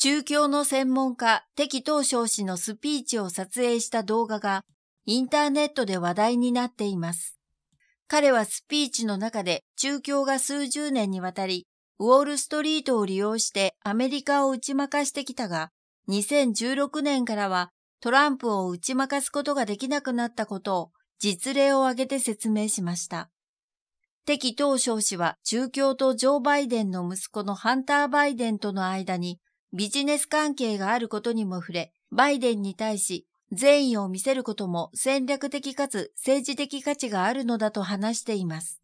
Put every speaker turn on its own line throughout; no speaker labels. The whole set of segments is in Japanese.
中共の専門家、敵東少氏のスピーチを撮影した動画がインターネットで話題になっています。彼はスピーチの中で中共が数十年にわたり、ウォールストリートを利用してアメリカを打ち負かしてきたが、2016年からはトランプを打ち負かすことができなくなったことを実例を挙げて説明しました。敵東少氏は中共とジョー・バイデンの息子のハンター・バイデンとの間にビジネス関係があることにも触れ、バイデンに対し善意を見せることも戦略的かつ政治的価値があるのだと話しています。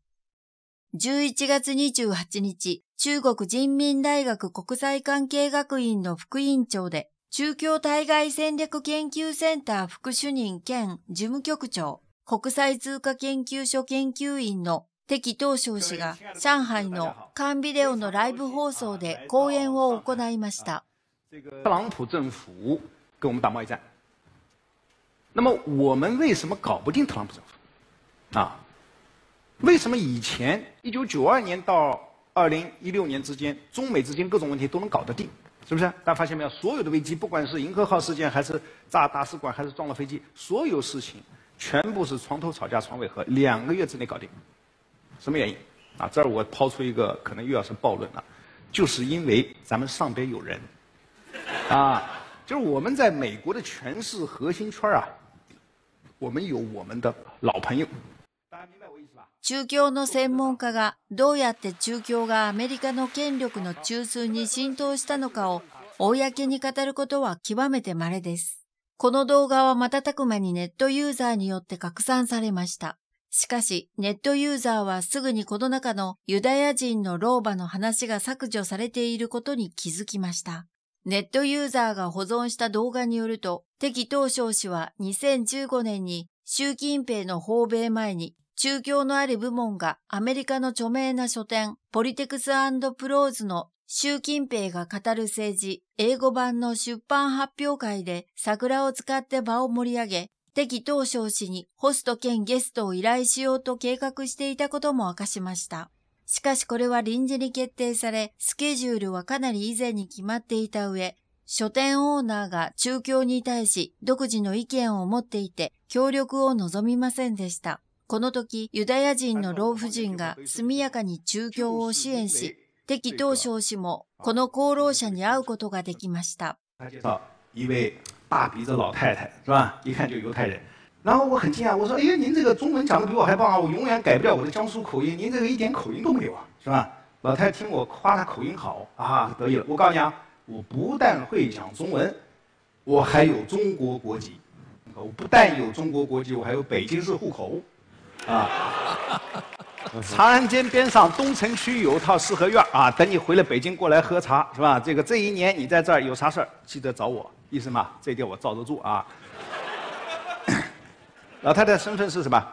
11月28日、中国人民大学国際関係学院の副院長で、中共対外戦略研究センター副主任兼事務局長、国際通貨研究所研究員の敵東少氏が上海のカンビデオのライブ放送で講演を行いました。
特朗普政府跟我们打贸易战，那么我们为什么搞不定特朗普政府？啊，为什么以前一九九二年到二零一六年之间，中美之间各种问题都能搞得定？是不是？大家发现没有？所有的危机，不管是银河号事件，还是炸大使馆，还是撞了飞机，所有事情全部是床头吵架床尾和，两个月之内搞定。什么原因？啊，这儿我抛出一个，可能又要是暴论了，就是因为咱们上边有人，啊，就是我们在美国的全市核心圈儿啊，我们有我们的老朋友，大家明
白我意思吧？中共の専門家がどうやって中共がアメリカの権力の中心に浸透したのかを公に語ることは極めて稀です。この動画は瞬く間にネットユーザーによって拡散されました。しかし、ネットユーザーはすぐにこの中のユダヤ人の老婆の話が削除されていることに気づきました。ネットユーザーが保存した動画によると、敵東少氏は2015年に習近平の訪米前に中共のある部門がアメリカの著名な書店ポリテクスプローズの習近平が語る政治英語版の出版発表会で桜を使って場を盛り上げ敵東昇氏にホスト兼ゲストを依頼しようと計画していたことも明かしました。しかしこれは臨時に決定され、スケジュールはかなり以前に決まっていた上、書店オーナーが中京に対し独自の意見を持っていて協力を望みませんでした。この時、ユダヤ人の老婦人が速やかに中京を支援し、敵東昇氏もこの功労者に会うことができました。
大鼻子老太太是吧？一看就犹太人。然后我很惊讶，我说：“哎呀，您这个中文讲的比我还棒啊！我永远改不了我的江苏口音，您这个一点口音都没有啊，是吧？”老太太听我夸她口音好，啊，得意了。我告诉你啊，我不但会讲中文，我还有中国国籍，我不但有中国国籍，我还有北京市户口，啊，长安街边上东城区有一套四合院啊。等你回了北京过来喝茶是吧？这个这一年你在这儿有啥事儿，记得找我。意思嘛，这点我罩得住啊。老太太身份是什么？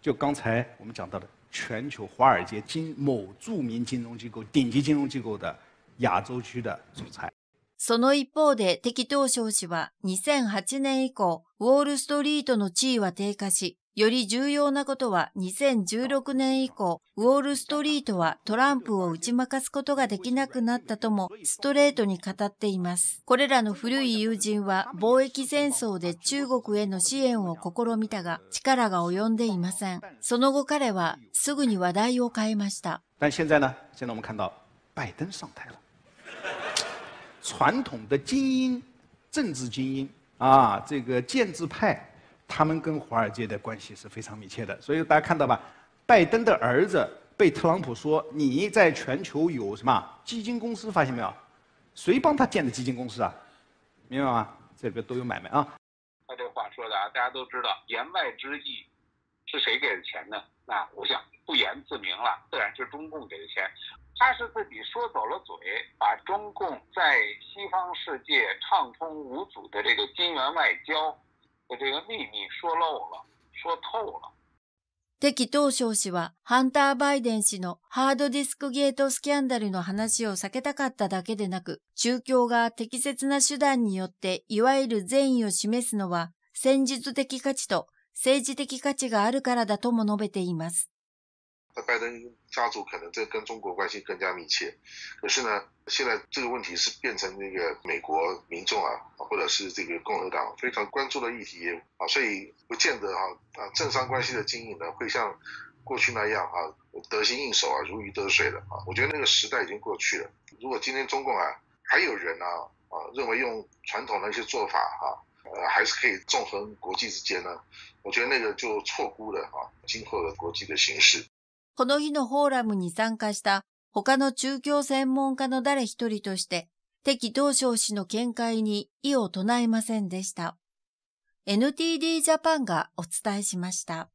就刚才我们讲到的，全球华尔街金某著名金融机构顶级金融机构的亚洲区的总裁。
その一方で、適当少子は2008年以降、ウォールストリートの地位は低下し。より重要なことは2016年以降、ウォールストリートはトランプを打ち負かすことができなくなったともストレートに語っています。これらの古い友人は貿易戦争で中国への支援を試みたが力が及んでいません。その後彼はすぐに話題を変えました。
但现在呢现在我们看到拜登上台了。传统的精英、政治精英啊、这个建制派他们跟华尔街的关系是非常密切的，所以大家看到吧，拜登的儿子被特朗普说你在全球有什么基金公司？发现没有，谁帮他建的基金公司啊？明白吗？这里边都有买卖啊。他这话说的，啊，大家都知道，言外之意是谁给的钱呢？那我想不言自明了，自然是中共给的钱。他是自己说走了嘴，把中共在西方世界畅通无阻的这个金元外交。把这个秘密说漏了，说透
了。敵当省氏はハンター・バイデン氏のハードディスクゲートスキャンダルの話を避けたかっただけでなく、中共が適切な手段によっていわゆる善意を示すのは戦術的価値と政治的価値があるからだとも述べています。
那拜登家族可能这跟中国关系更加密切，可是呢，现在这个问题是变成那个美国民众啊，或者是这个共和党非常关注的议题啊，所以不见得啊啊，政商关系的经营呢，会像过去那样啊，得心应手啊，如鱼得水的啊。我觉得那个时代已经过去了。如果今天中共啊还有人呢啊，认为用传统的一些做法哈，呃，还是可以纵横国际之间呢，我觉得那个就错估了啊，今后的国际的形势。
この日のフォーラムに参加した他の中京専門家の誰一人として、敵東省氏の見解に異を唱えませんでした。NTD ジャパンがお伝えしました。